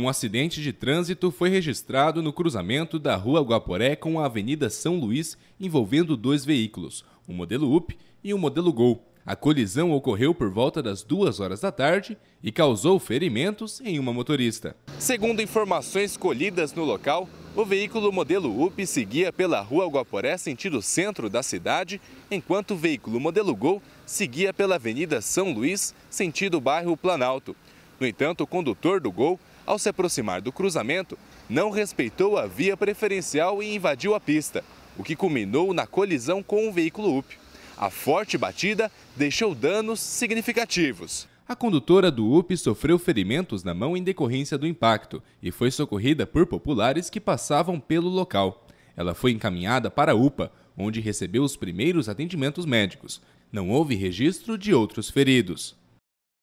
Um acidente de trânsito foi registrado no cruzamento da Rua Guaporé com a Avenida São Luís, envolvendo dois veículos, um modelo UP e um modelo Gol. A colisão ocorreu por volta das duas horas da tarde e causou ferimentos em uma motorista. Segundo informações colhidas no local, o veículo modelo UP seguia pela rua Guaporé, sentido centro da cidade, enquanto o veículo modelo Gol seguia pela Avenida São Luís, sentido bairro Planalto. No entanto, o condutor do Gol ao se aproximar do cruzamento, não respeitou a via preferencial e invadiu a pista, o que culminou na colisão com um veículo UP. A forte batida deixou danos significativos. A condutora do UP sofreu ferimentos na mão em decorrência do impacto e foi socorrida por populares que passavam pelo local. Ela foi encaminhada para a UPA, onde recebeu os primeiros atendimentos médicos. Não houve registro de outros feridos.